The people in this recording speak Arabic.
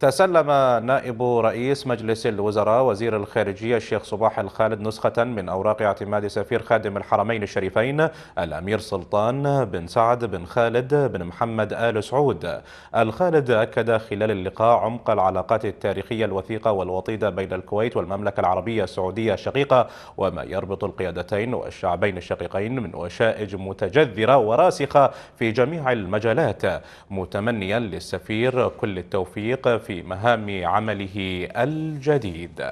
تسلم نائب رئيس مجلس الوزراء وزير الخارجية الشيخ صباح الخالد نسخة من أوراق اعتماد سفير خادم الحرمين الشريفين الأمير سلطان بن سعد بن خالد بن محمد آل سعود الخالد أكد خلال اللقاء عمق العلاقات التاريخية الوثيقة والوطيدة بين الكويت والمملكة العربية السعودية الشقيقة وما يربط القيادتين والشعبين الشقيقين من وشائج متجذرة وراسخة في جميع المجالات متمنيا للسفير كل التوفيق في في مهام عمله الجديد